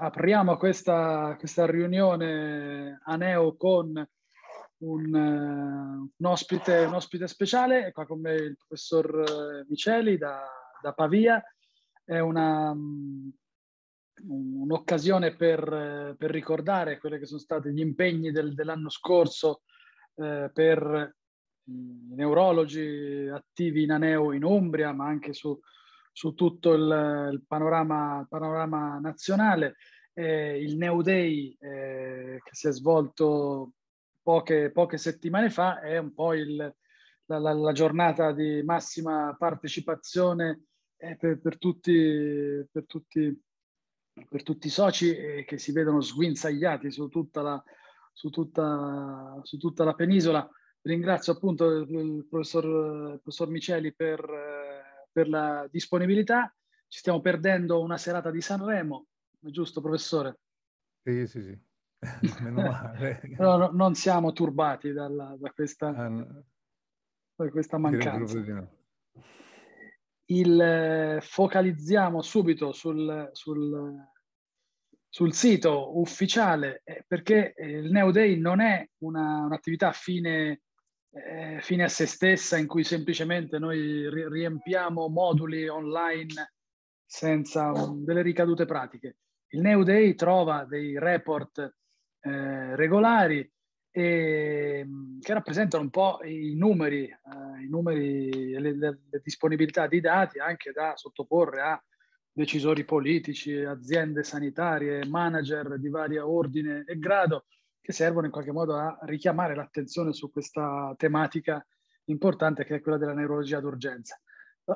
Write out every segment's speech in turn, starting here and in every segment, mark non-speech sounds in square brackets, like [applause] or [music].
apriamo questa, questa riunione a Neo con un, eh, un, ospite, un ospite speciale, è qua con me il professor eh, Miceli da, da Pavia. È una, mm, un'occasione per, eh, per, ricordare quelli che sono stati gli impegni del, dell'anno scorso eh, per mm, i neurologi attivi in Aneo in Umbria, ma anche su, su tutto il, il panorama, panorama, nazionale. Eh, il New Day eh, che si è svolto poche, poche, settimane fa è un po' il, la, la, la, giornata di massima partecipazione eh, per, per, tutti, per, tutti, per, tutti, i soci eh, che si vedono sguinzagliati su tutta la, su tutta, su tutta la penisola. Ringrazio appunto il, il, professor, il professor, Miceli per eh, per la disponibilità. Ci stiamo perdendo una serata di Sanremo, giusto professore? Sì, sì, sì. [laughs] Meno male. Però no, non siamo turbati dalla, da, questa, ah, da questa mancanza. Il, eh, focalizziamo subito sul, sul, sul, sito ufficiale eh, perché eh, il Neo Day non è una, un'attività a fine eh, fine a se stessa in cui semplicemente noi riempiamo moduli online senza um, delle ricadute pratiche. Il New Day trova dei report eh, regolari e, mm, che rappresentano un po' i numeri, eh, i numeri le, le, le disponibilità di dati anche da sottoporre a decisori politici, aziende sanitarie, manager di varia ordine e grado che servono in qualche modo a richiamare l'attenzione su questa tematica importante che è quella della neurologia d'urgenza.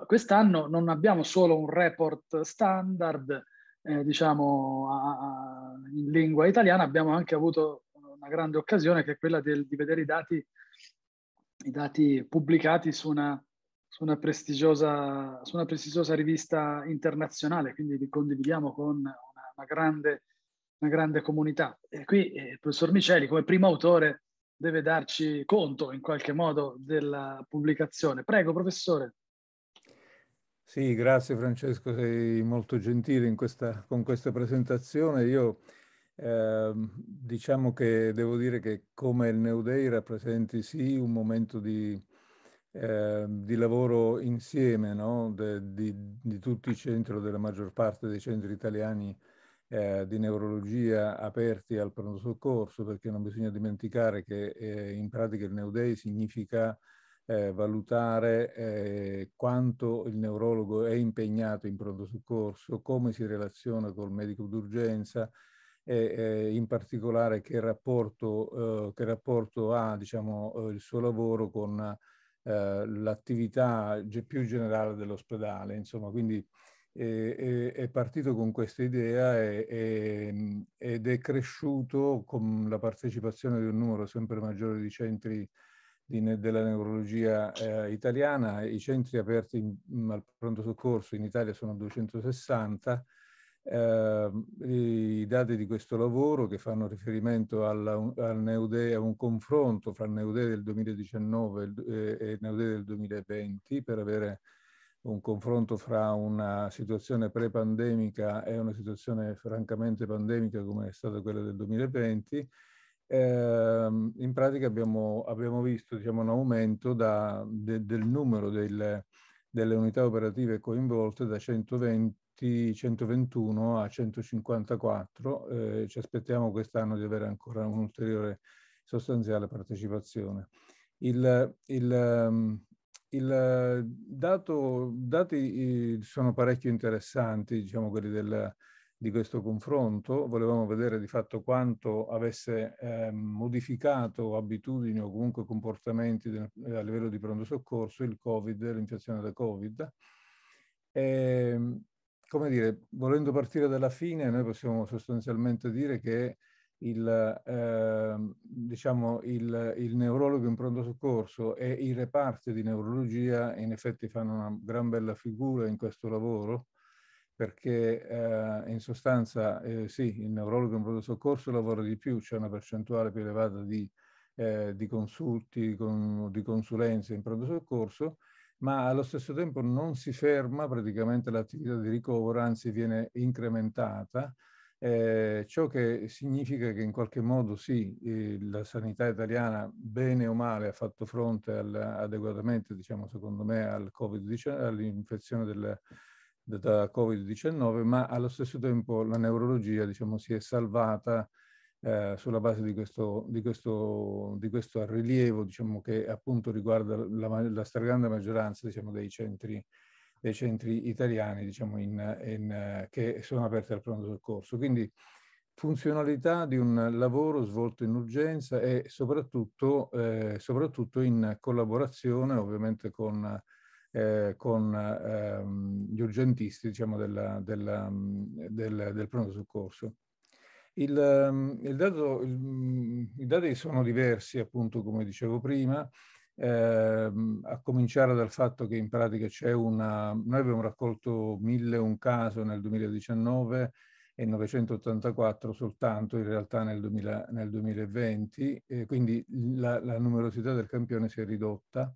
Quest'anno non abbiamo solo un report standard, eh, diciamo, a, a, in lingua italiana, abbiamo anche avuto una grande occasione che è quella del, di vedere i dati, i dati pubblicati su una, su una, prestigiosa, su una prestigiosa rivista internazionale, quindi li condividiamo con una, una grande una grande comunità. E qui eh, il professor Miceli, come primo autore, deve darci conto in qualche modo della pubblicazione. Prego, professore. Sì, grazie Francesco, sei molto gentile questa, con questa presentazione. Io eh, diciamo che devo dire che come il New Day rappresenti sì un momento di, eh, di lavoro insieme no? De, di, di, tutti i centri, della maggior parte dei centri italiani eh, di neurologia aperti al pronto soccorso, perché non bisogna dimenticare che eh, in pratica il neudei significa eh, valutare eh, quanto il neurologo è impegnato in pronto soccorso, come si relaziona col medico d'urgenza e eh, in particolare che rapporto, eh, che rapporto ha diciamo, il suo lavoro con l'attività più generale dell'ospedale. Insomma, quindi eh, è partito con questa idea e, e, ed è cresciuto con la partecipazione di un numero sempre maggiore di centri di, della neurologia eh, italiana. I centri aperti in, al pronto soccorso in Italia sono 260. Eh, I dati di questo lavoro che fanno riferimento alla, al Neudea, a un confronto fra Neude del 2019 e, e Neudea del 2020 per avere un confronto fra una situazione pre-pandemica e una situazione francamente pandemica come è stata quella del 2020, eh, in pratica abbiamo, abbiamo visto diciamo, un aumento da, de, del numero del, delle unità operative coinvolte da 120 121 a 154, eh, ci aspettiamo quest'anno di avere ancora un'ulteriore sostanziale partecipazione. Il, il, ehm, il dato, dati eh, sono parecchio interessanti, diciamo quelli del, di questo confronto. Volevamo vedere di fatto quanto avesse eh, modificato abitudini o comunque comportamenti del, a livello di pronto soccorso il Covid, l'infezione da Covid. E, ehm, come dire, volendo partire dalla fine, noi possiamo sostanzialmente dire che il, eh, diciamo il, il, neurologo in pronto soccorso e il reparti di neurologia in effetti fanno una gran bella figura in questo lavoro perché eh, in sostanza eh, sì, il neurologo in pronto soccorso lavora di più, c'è una percentuale più elevata di, eh, di consulti, con, di consulenze in pronto soccorso, ma allo stesso tempo non si ferma praticamente l'attività di ricovero, anzi viene incrementata eh, ciò che significa che in qualche modo sì, eh, la sanità italiana bene o male ha fatto fronte al, adeguatamente, diciamo secondo me, al all'infezione del, da Covid-19, ma allo stesso tempo la neurologia diciamo, si è salvata eh, sulla base di questo, di questo, di questo rilievo diciamo, che appunto riguarda la, la stragrande maggioranza diciamo, dei centri dei centri italiani diciamo, in, in, che sono aperti al pronto soccorso. Quindi funzionalità di un lavoro svolto in urgenza e soprattutto, eh, soprattutto in collaborazione ovviamente con, eh, con ehm, gli urgentisti diciamo, della, della, del, del pronto soccorso. Il, il dato, i dati sono diversi, appunto, come dicevo prima. Ehm, a cominciare dal fatto che in pratica c'è una... Noi abbiamo raccolto 1001 caso nel 2019 e 984 soltanto in realtà nel, 2000, nel 2020, eh, quindi la, la, numerosità del campione si è ridotta,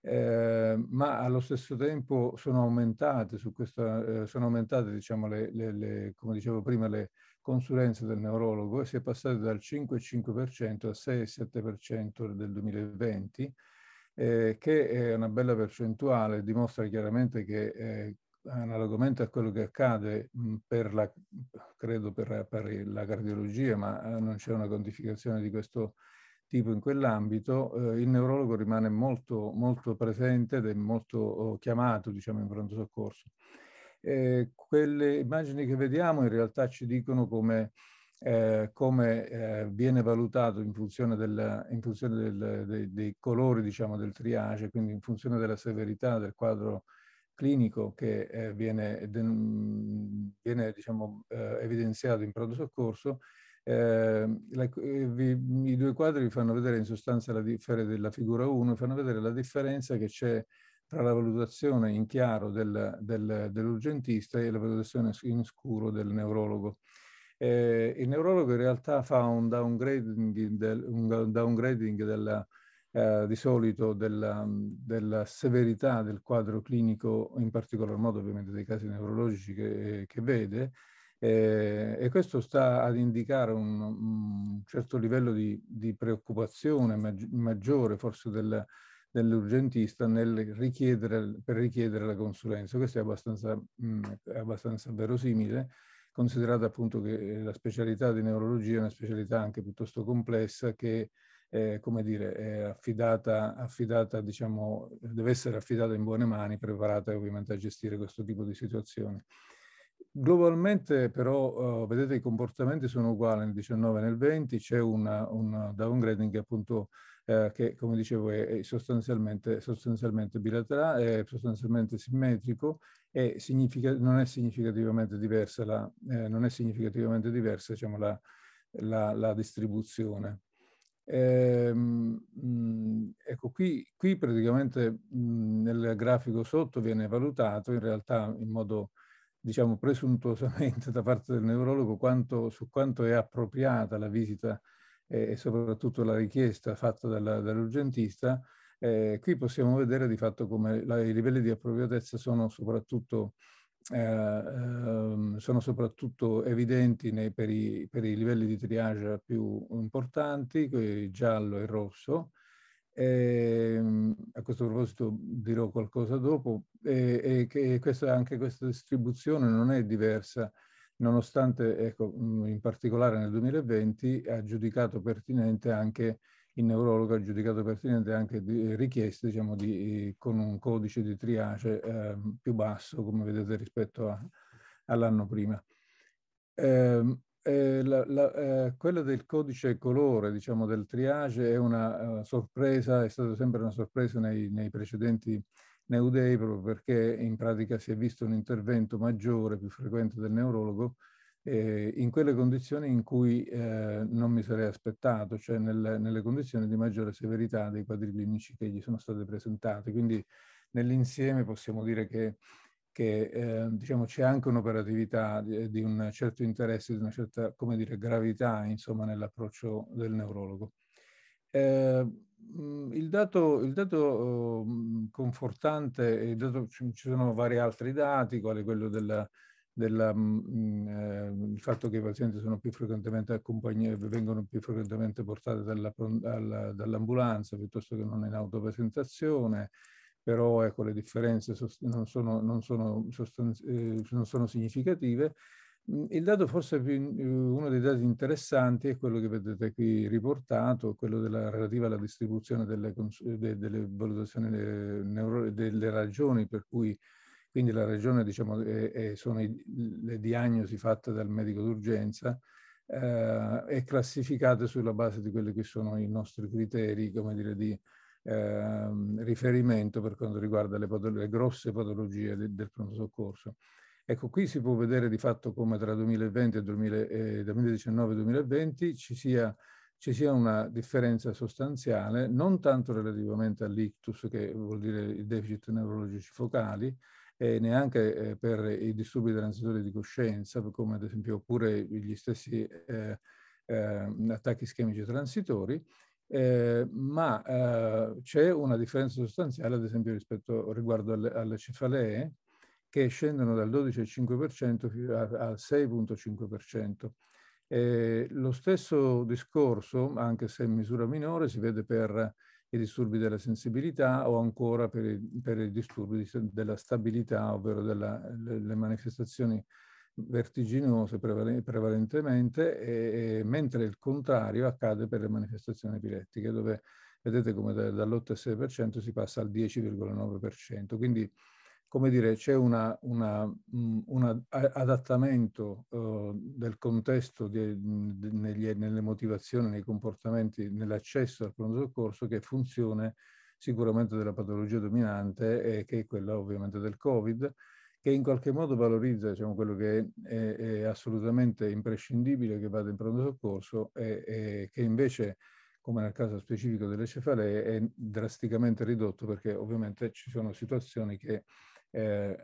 eh, ma allo stesso tempo sono aumentate, su questa, eh, sono aumentate diciamo, le, le, le, come dicevo prima, le consulenze del neurologo e si è passate dal 5,5% al 6,7% del 2020 eh, che è una bella percentuale, dimostra chiaramente che eh, analogamente a quello che accade per, la, credo per, per la cardiologia, ma eh, non c'è una quantificazione di questo tipo in quell'ambito, eh, il neurologo rimane molto, molto presente ed è molto oh, chiamato diciamo, in pronto soccorso. Eh, quelle immagini che vediamo in realtà ci dicono come eh, come eh, viene valutato in funzione, della, in funzione del, dei, dei, colori diciamo, del triage, quindi in funzione della severità del quadro clinico che eh, viene, den, viene diciamo, eh, evidenziato in pronto soccorso, ehm, la, eh, vi, i due quadri vi fanno vedere in sostanza la differenza della figura 1, fanno vedere la differenza che c'è tra la valutazione in chiaro del, del, dell'urgentista e la valutazione in scuro del neurologo eh, il neurologo in realtà fa un downgrading, del, un downgrading della, eh, di solito della, della, severità del quadro clinico, in particolar modo ovviamente dei casi neurologici che, che vede, eh, e questo sta ad indicare un, un certo livello di, di preoccupazione maggiore forse del, dell'urgentista richiedere, per richiedere la consulenza. Questo è abbastanza, mh, mm, abbastanza verosimile considerate appunto che eh, la specialità di neurologia è una specialità anche piuttosto complessa che eh, come dire, è affidata, affidata, diciamo, deve essere affidata in buone mani, preparata ovviamente a gestire questo tipo di situazioni. Globalmente però, uh, vedete, i comportamenti sono uguali nel 19 e nel 20, c'è un downgrading che appunto eh, che come dicevo è, sostanzialmente, sostanzialmente bilaterale, è sostanzialmente simmetrico e non è significativamente diversa, la, eh, non è significativamente diversa diciamo, la, la, la distribuzione. Eh, mh, mm, ecco, qui, qui praticamente mh, mm, nel grafico sotto viene valutato in realtà in modo diciamo presuntuosamente [laughs] da parte del neurologo quanto, su quanto è appropriata la visita eh, e soprattutto la richiesta fatta dalla, dall'urgentista, eh, qui possiamo vedere di fatto come la, i livelli di appropriatezza sono soprattutto, eh, ehm, sono soprattutto evidenti nei, per, i, per, i, livelli di triage più importanti, giallo e rosso, eh, a questo proposito dirò qualcosa dopo, e eh, che questa, anche questa distribuzione non è diversa nonostante ecco, mm, in particolare nel 2020 ha giudicato pertinente anche il neurologo ha giudicato pertinente anche di eh, richieste diciamo, di, eh, con un codice di triage eh, più basso, come vedete, rispetto all'anno prima. Eh, eh, la, la, eh, quella del codice colore, diciamo, del triage, è una uh, sorpresa, è stata sempre una sorpresa nei, nei precedenti neudei proprio perché in pratica si è visto un intervento maggiore, più frequente del neurologo, eh, in quelle condizioni in cui eh, non mi sarei aspettato, cioè nel, nelle condizioni di maggiore severità dei quadri clinici che gli sono state presentate. Quindi nell'insieme possiamo dire che, che eh, diciamo, c'è anche un'operatività di, eh, di, un certo interesse, di una certa dire, gravità insomma, nell'approccio del neurologo. Eh, il dato, il dato eh, confortante, il dato, ci sono vari altri dati, quale quello del mhmm, eh, fatto che i pazienti più eh, vengono più frequentemente portati dalla, alla, dall'ambulanza piuttosto che non in autopresentazione, però ecco, le differenze non sono, non sono, eh, non sono significative. Mhmm, il dato forse più, uhm, uno dei dati interessanti è quello che vedete qui riportato, quello della, relativa alla distribuzione delle, delle valutazioni delle, delle ragioni per cui quindi la ragione diciamo, è, è, sono i, le diagnosi fatte dal medico d'urgenza eh, e classificate sulla base di quelli che sono i nostri criteri, come dire, di eh, riferimento per quanto riguarda le, le grosse patologie de, del pronto soccorso. Ecco, qui si può vedere di fatto come tra 2020 e 2019-2020 eh, ci sia, ci sia una differenza sostanziale, non tanto relativamente all'ictus, che vuol dire i deficit neurologici focali, e neanche eh, per i disturbi transitori di coscienza, come ad esempio oppure gli stessi eh, eh, attacchi ischemici transitori, eh, ma eh, c'è una differenza sostanziale, ad esempio, rispetto, riguardo alle, alle cefalee, che scendono dal 12,5% al 6,5%. Eh, lo stesso discorso, anche se in misura minore, si vede per i disturbi della sensibilità o ancora per i, per i disturbi della stabilità, ovvero delle manifestazioni vertiginose prevalentemente, e, e, mentre il contrario accade per le manifestazioni epilettiche, dove vedete come da, dall'8,6% si passa al 10,9%. Quindi come dire, c'è mm, un adattamento eh, del contesto di, di, negli, nelle motivazioni, nei comportamenti, nell'accesso al pronto soccorso che è sicuramente della patologia dominante eh, che è quella ovviamente del Covid, che in qualche modo valorizza diciamo, quello che è, è, assolutamente imprescindibile che vada in pronto soccorso e, e che invece come nel caso specifico delle cefalee, è drasticamente ridotto perché ovviamente ci sono situazioni che eh,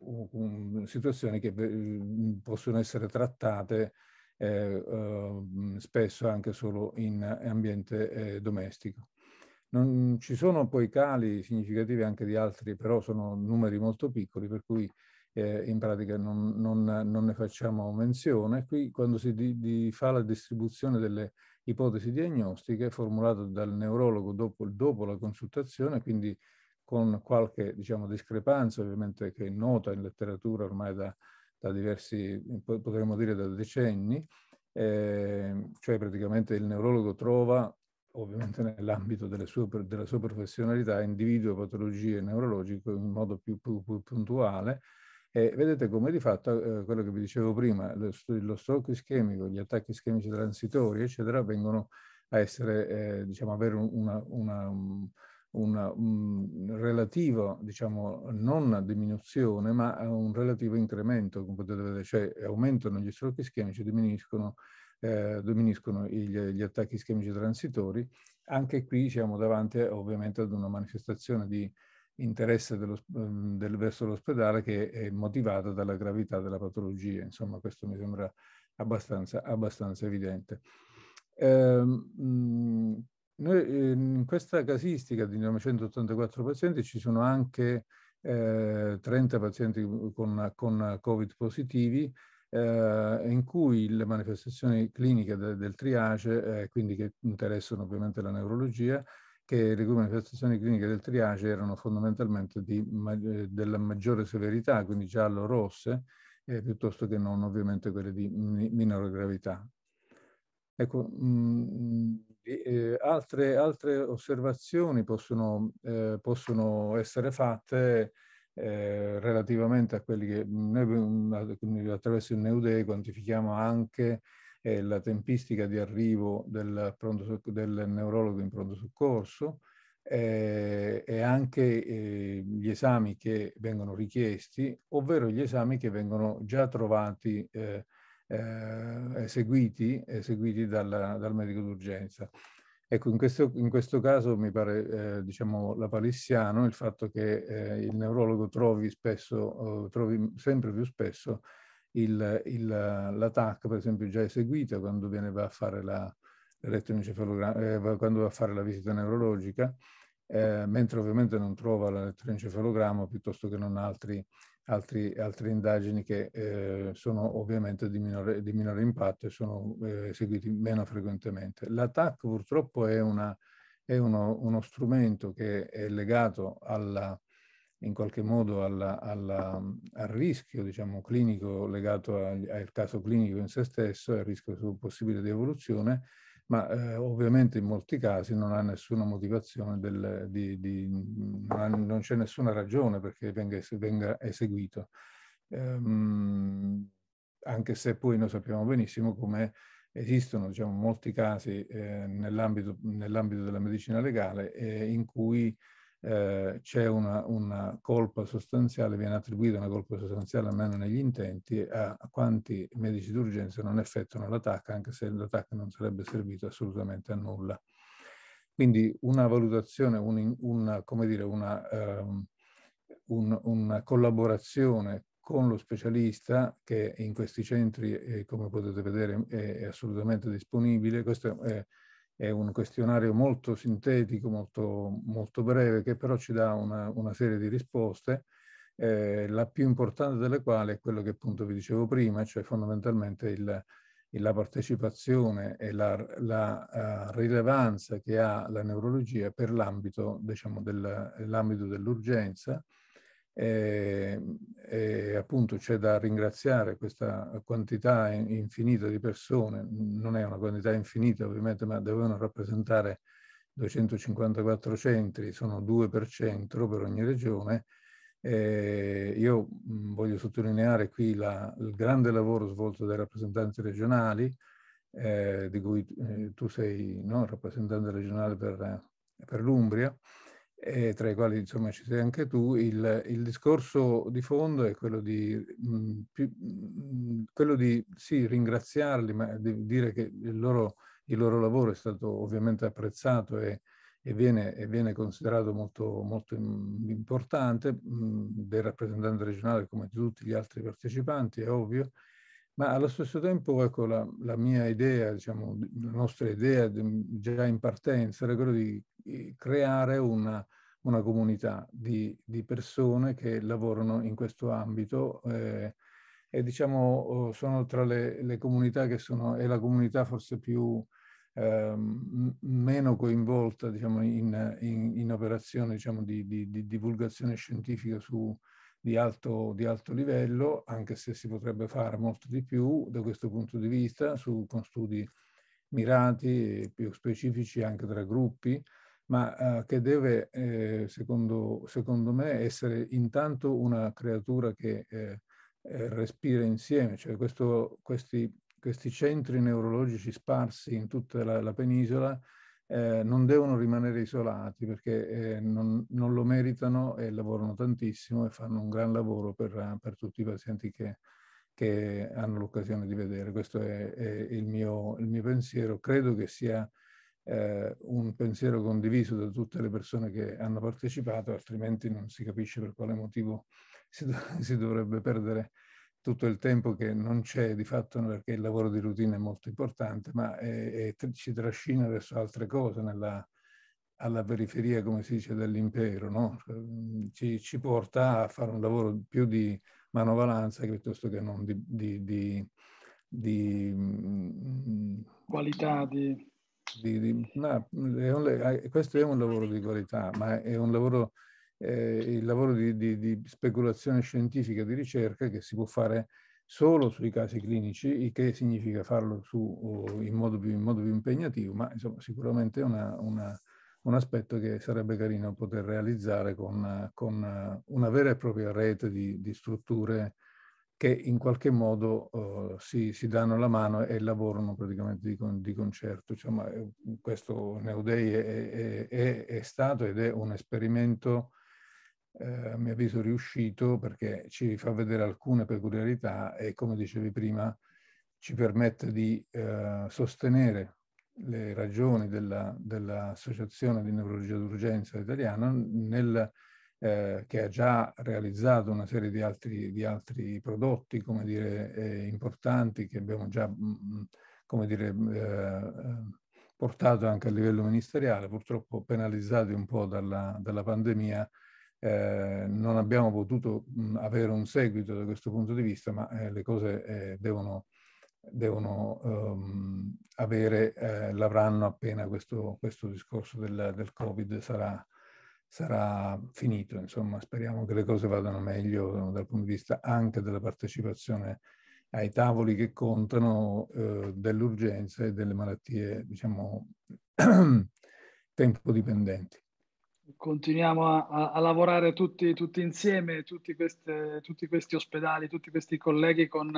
um, situazioni che um, possono essere trattate eh, uh, spesso anche solo in ambiente eh, domestico. Non ci sono poi cali significativi anche di altri, però sono numeri molto piccoli, per cui eh, in pratica non, non, non, ne facciamo menzione. Qui quando si di, di fa la distribuzione delle ipotesi diagnostiche formulata dal neurologo dopo, dopo la consultazione, quindi con qualche diciamo, discrepanza ovviamente che è nota in letteratura ormai da, da diversi, potremmo dire da decenni, eh, cioè praticamente il neurologo trova, ovviamente nell'ambito della sua professionalità, individua patologie neurologiche in modo più, più, più puntuale. E vedete come di fatto eh, quello che vi dicevo prima, lo, lo stroke ischemico, gli attacchi ischemici transitori, eccetera, vengono a essere, eh, diciamo, avere una, una una, un relativo, diciamo, non diminuzione, ma un relativo incremento, come potete vedere, cioè aumentano gli stroke ischemici, diminuiscono, eh, diminuiscono gli, gli, attacchi ischemici transitori. Anche qui siamo davanti ovviamente ad una manifestazione di interesse dello, mm, del, verso l'ospedale che è motivata dalla gravità della patologia. Insomma, questo mi sembra abbastanza, abbastanza evidente. Eh, mh, mm, noi, ehm, in questa casistica di 984 pazienti ci sono anche eh, 30 pazienti con, con Covid positivi eh, in cui le manifestazioni cliniche de, del triage, eh, quindi che interessano ovviamente la neurologia, che le cui manifestazioni cliniche del triage erano fondamentalmente di, ma, eh, della maggiore severità, quindi giallo-rosse, eh, piuttosto che non ovviamente quelle di minore gravità. Ecco, mh, mm, eh, altre, altre, osservazioni possono, eh, possono essere fatte eh, relativamente a quelli che noi attraverso il NeuDe quantifichiamo anche eh, la tempistica di arrivo del, pronto, del neurologo in pronto soccorso eh, e anche gli esami che vengono richiesti, ovvero gli esami che vengono già trovati eh, eh, eseguiti, eh, eseguiti eh, dalla, dal medico d'urgenza. Ecco, in questo, in questo, caso mi pare, eh, diciamo, la palissiano il fatto che eh, il neurologo trovi, spesso, eh, trovi sempre più spesso la TAC, per esempio, già eseguita quando viene, va a fare la, eh, quando va a fare la visita neurologica, mentre ovviamente non trova l'elettroencefalogramma piuttosto che non altri altri, altre indagini che eh, sono ovviamente di minore, di minore, impatto e sono eh, eseguiti meno frequentemente. La purtroppo è, una, è uno, uno, strumento che è legato alla, in qualche modo alla, alla, al rischio diciamo, clinico legato al, al caso clinico in se stesso e al rischio possibile di evoluzione ma eh, ovviamente in molti casi non ha nessuna motivazione, del, di, di, mm, non, c'è nessuna ragione perché venga, venga eseguito. Ehm, anche se poi noi sappiamo benissimo come esistono diciamo, molti casi eh, nell'ambito, nell della medicina legale eh, in cui eh, c'è una, una, colpa sostanziale, viene attribuita una colpa sostanziale almeno negli intenti a, a quanti medici d'urgenza non effettuano l'attacco, anche se l'attacco non sarebbe servito assolutamente a nulla. Quindi una valutazione, un, una, come dire, una, um, un, una collaborazione con lo specialista che in questi centri, eh, come potete vedere, è, assolutamente disponibile. Questo è, è un questionario molto sintetico, molto, molto breve, che però ci dà una, una serie di risposte, eh, la più importante delle quali è quello che appunto vi dicevo prima, cioè fondamentalmente il, la partecipazione e la, la uh, rilevanza che ha la neurologia per l'ambito diciamo, dell'urgenza e, ehm, e appunto c'è da ringraziare questa quantità infinita di persone, non è una quantità infinita ovviamente, ma dovevano rappresentare 254 centri, sono due per centro per ogni regione. E eh, io voglio sottolineare qui la, il grande lavoro svolto dai rappresentanti regionali, eh, di cui eh, tu sei no, rappresentante regionale per, per l'Umbria, eh, tra i quali insomma ci sei anche tu, il, il discorso di fondo è quello di, mh, mm, più, mh, mm, quello di sì, ringraziarli, ma di dire che il loro, il loro lavoro è stato ovviamente apprezzato e, e, viene, e viene, considerato molto, molto importante mh, mm, del rappresentante regionale come di tutti gli altri partecipanti, è ovvio, ma allo stesso tempo ecco, la, la, mia idea, diciamo, la nostra idea già in partenza era quella di creare una, una comunità di, di, persone che lavorano in questo ambito eh, e diciamo oh, sono tra le, le, comunità che sono, è la comunità forse più eh, meno coinvolta diciamo, in, in, in operazioni diciamo, di, di, di divulgazione scientifica su, di alto, di alto livello, anche se si potrebbe fare molto di più da questo punto di vista, su, con studi mirati e più specifici anche tra gruppi, ma eh, che deve, eh, secondo, secondo, me, essere intanto una creatura che eh, eh respira insieme, cioè questo, questi, questi, centri neurologici sparsi in tutta la, la penisola eh, non devono rimanere isolati perché eh, non, non, lo meritano e lavorano tantissimo e fanno un gran lavoro per, per tutti i pazienti che, che hanno l'occasione di vedere. Questo è, è il, mio, il, mio, pensiero. Credo che sia eh, un pensiero condiviso da tutte le persone che hanno partecipato, altrimenti non si capisce per quale motivo si, do [laughs] si dovrebbe perdere tutto il tempo che non c'è di fatto perché il lavoro di routine è molto importante, ma è, è, ci trascina verso altre cose nella, alla periferia, come si dice, dell'impero, no? Ehm, ci, ci, porta a fare un lavoro più di manovalanza piuttosto che non di, di, di, di qualità di... No, è un, questo è un lavoro di qualità, ma è un lavoro eh, il lavoro di, di, di, speculazione scientifica di ricerca che si può fare solo sui casi clinici, il che significa farlo su, eh, in, modo più, in, modo più, impegnativo, ma insomma, sicuramente è un aspetto che sarebbe carino poter realizzare con, con eh, una vera e propria rete di, di strutture che in qualche modo uh, si, si, danno la mano e lavorano praticamente di, con, di concerto. Insomma, questo Neudei è, è, è, è, stato ed è un esperimento eh, a mio avviso riuscito perché ci fa vedere alcune peculiarità e come dicevi prima ci permette di eh, sostenere le ragioni dell'Associazione dell di Neurologia d'Urgenza Italiana nel, eh, che ha già realizzato una serie di altri, di altri prodotti, come dire, eh, importanti che abbiamo già, mh, mm, mm, come dire, mm, eh, eh, portato anche a livello ministeriale, purtroppo penalizzati un po' dalla, dalla pandemia, eh, non abbiamo potuto mh, avere un seguito da questo punto di vista, ma eh, le cose eh, devono, devono um, avere, eh, l'avranno appena questo, questo discorso del, del Covid sarà, sarà finito. Insomma, speriamo che le cose vadano meglio dal punto di vista anche della partecipazione ai tavoli che contano eh, dell'urgenza e delle malattie, diciamo, [clears throat] tempo dipendenti continuiamo a, a, a lavorare tutti, tutti insieme, tutti, queste, tutti, questi ospedali, tutti questi colleghi con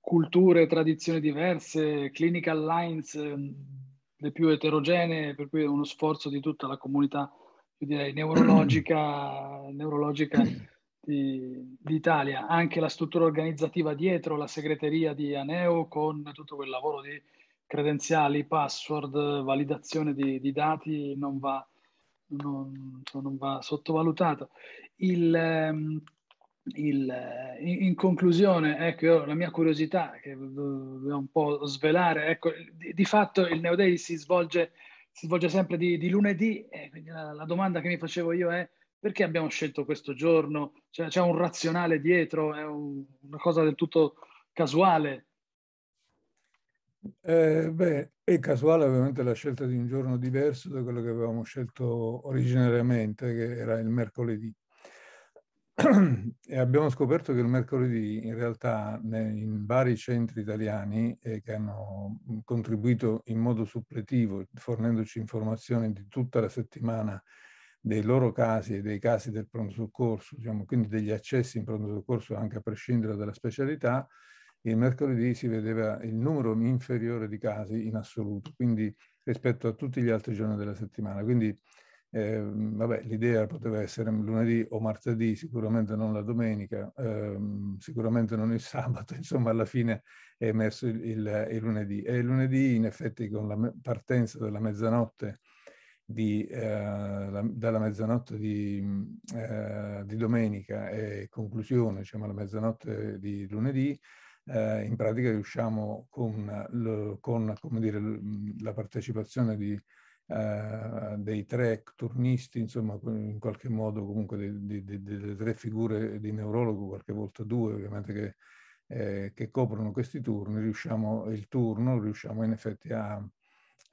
culture, tradizioni diverse, clinical lines ehm, le più eterogenee, per cui è uno sforzo di tutta la comunità, io direi, neurologica, [clears throat] neurologica di, d'Italia. Anche la struttura organizzativa dietro, la segreteria di Aneo con tutto quel lavoro di credenziali, password, validazione di, di dati non va non, cioè, non va sottovalutato. Il, ehm, il, eh, in conclusione, ecco, io, la mia curiosità che devo un po' svelare, ecco, di, di fatto il Neo Day si svolge, si svolge sempre di, di lunedì e quindi la, la, domanda che mi facevo io è perché abbiamo scelto questo giorno? Cioè, c'è un razionale dietro, è un, una cosa del tutto casuale eh, beh, è casuale ovviamente la scelta di un giorno diverso da quello che avevamo scelto originariamente, che era il mercoledì. E abbiamo scoperto che il mercoledì in realtà in vari centri italiani eh, che hanno mm, contribuito in modo suppletivo, fornendoci informazioni di tutta la settimana dei loro casi e dei casi del pronto soccorso, diciamo, quindi degli accessi in pronto soccorso anche a prescindere dalla specialità, il mercoledì si vedeva il numero inferiore di casi in assoluto, quindi rispetto a tutti gli altri giorni della settimana. Quindi eh, vabbè, l'idea poteva essere lunedì o martedì, sicuramente non la domenica, ehm, sicuramente non il [laughs] sabato, insomma alla fine è emerso il, il, il lunedì. E il lunedì in effetti con la partenza della mezzanotte di, eh, la, dalla mezzanotte di, eh, di, domenica e conclusione, diciamo la mezzanotte di lunedì, eh, in pratica riusciamo con, lo, con dire, la partecipazione di, eh, dei tre turnisti, insomma in qualche modo comunque delle tre figure di neurologo, qualche volta due ovviamente che, eh, che coprono questi turni, riusciamo il turno, riusciamo in effetti a,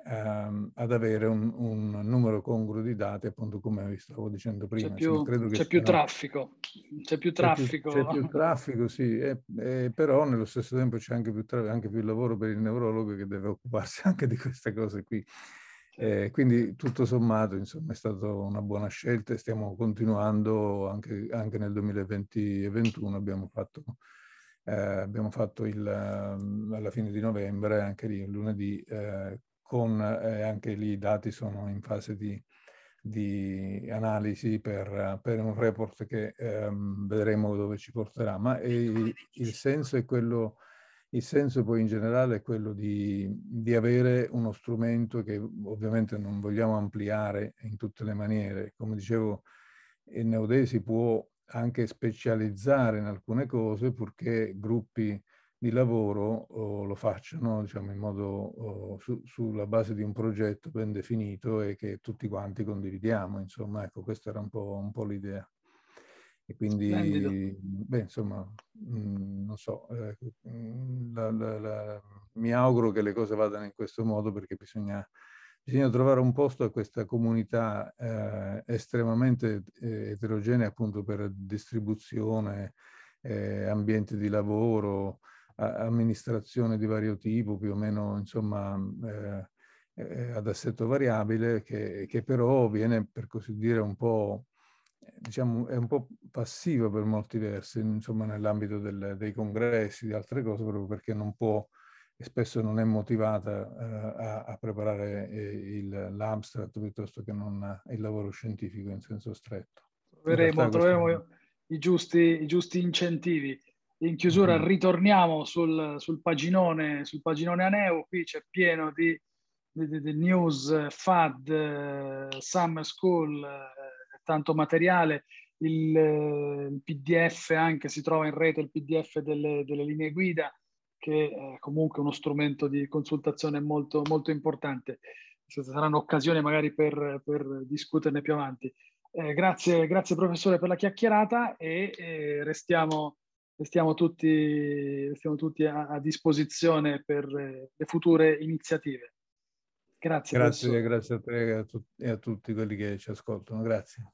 ehm, ad avere un, un, numero congruo di dati, appunto come vi stavo dicendo prima. C'è più, c'è sia, più traffico, c'è più traffico. C'è più, c'è [laughs] più traffico, sì, e, e, però nello stesso tempo c'è anche più, tra, anche più lavoro per il neurologo che deve occuparsi [laughs] anche di queste cose qui. Eh, quindi tutto sommato insomma, è stata una buona scelta e stiamo continuando anche, anche nel 2020 e 2021. Abbiamo fatto, eh, abbiamo fatto il, ehm, alla fine di novembre, anche lì lunedì, eh, con eh, anche lì i dati sono in fase di, di analisi per, per, un report che ehm, vedremo dove ci porterà, ma eh, il, senso è quello, il senso poi in generale è quello di, di, avere uno strumento che ovviamente non vogliamo ampliare in tutte le maniere. Come dicevo, il Neodesi può anche specializzare in alcune cose purché gruppi di lavoro oh, lo facciano diciamo, in modo oh, su, sulla base di un progetto ben definito e che tutti quanti condividiamo. Insomma, ecco, questa era un po', un po l'idea. E quindi, beh, insomma, mh, mm, non so, eh, mm, la, la, la, mi auguro che le cose vadano in questo modo perché bisogna, bisogna trovare un posto a questa comunità eh, estremamente eh, eterogenea appunto per distribuzione, eh, ambiente di lavoro, amministrazione di vario tipo, più o meno insomma, eh, eh, ad assetto variabile, che, che, però viene per così dire un po', diciamo, è un po' passiva per molti versi, insomma, nell'ambito dei congressi, di altre cose, proprio perché non può e spesso non è motivata eh, a, a, preparare eh, l'abstract piuttosto che non il lavoro scientifico in senso stretto. Troveremo, troveremo i, giusti, i giusti incentivi. In chiusura mm-hmm. ritorniamo sul, sul, paginone, sul paginone Aneu, qui c'è pieno di, di, di news, FAD, Summer School, eh, tanto materiale, il, eh, il, PDF anche, si trova in rete il PDF delle, delle linee guida, che è comunque uno strumento di consultazione molto, molto importante. Se saranno occasioni magari per, per discuterne più avanti. Eh, grazie, grazie professore per la chiacchierata e eh, restiamo stiamo tutti, restiamo tutti a, a, disposizione per eh, le future iniziative. Grazie. Grazie, grazie a te e a, tu, e a tutti quelli che ci ascoltano. Grazie.